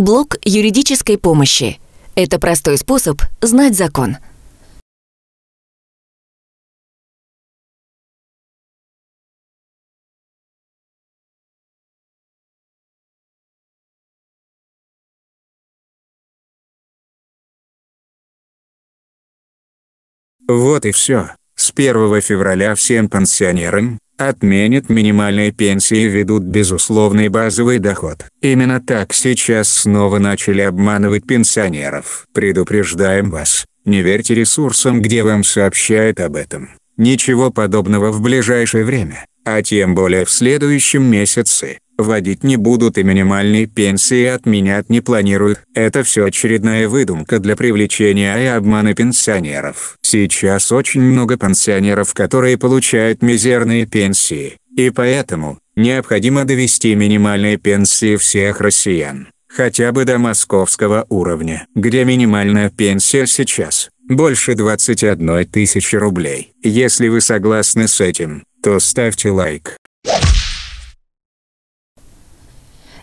Блок юридической помощи. Это простой способ знать закон. Вот и все. С 1 февраля всем пенсионерам, отменят минимальные пенсии и введут безусловный базовый доход. Именно так сейчас снова начали обманывать пенсионеров. Предупреждаем вас, не верьте ресурсам, где вам сообщают об этом. Ничего подобного в ближайшее время, а тем более в следующем месяце вводить не будут и минимальные пенсии отменять не планируют. Это все очередная выдумка для привлечения и обмана пенсионеров. Сейчас очень много пенсионеров, которые получают мизерные пенсии, и поэтому, необходимо довести минимальные пенсии всех россиян, хотя бы до московского уровня, где минимальная пенсия сейчас больше 21 тысячи рублей. Если вы согласны с этим, то ставьте лайк.